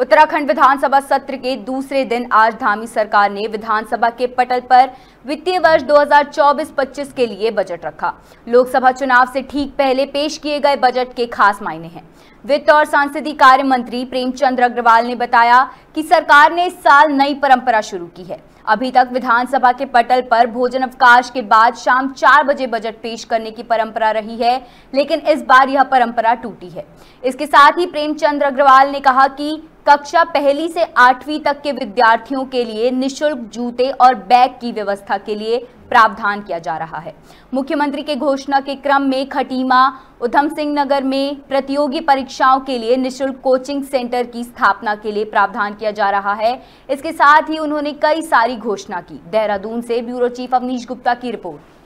उत्तराखंड विधानसभा सत्र के दूसरे दिन आज धामी सरकार ने विधानसभा के पटल पर वित्तीय वर्ष 2024-25 के लिए बजट रखा लोकसभा चुनाव से ठीक पहले पेश किए गए बजट के खास मायने हैं वित्त और सांसदीय कार्य मंत्री प्रेमचंद अग्रवाल ने बताया कि सरकार ने इस साल नई परंपरा शुरू की है अभी तक विधानसभा के पटल पर भोजन अवकाश के बाद शाम चार बजे बजट पेश करने की परंपरा रही है लेकिन इस बार यह परंपरा टूटी है इसके साथ ही प्रेमचंद अग्रवाल ने कहा कि कक्षा पहली से आठवीं तक के विद्यार्थियों के लिए निशुल्क जूते और बैग की व्यवस्था के लिए प्रावधान किया जा रहा है मुख्यमंत्री के घोषणा के क्रम में खटीमा उधम सिंह नगर में प्रतियोगी परीक्षाओं के लिए निशुल्क कोचिंग सेंटर की स्थापना के लिए प्रावधान किया जा रहा है इसके साथ ही उन्होंने कई सारी घोषणा की देहरादून से ब्यूरो चीफ अवनीश गुप्ता की रिपोर्ट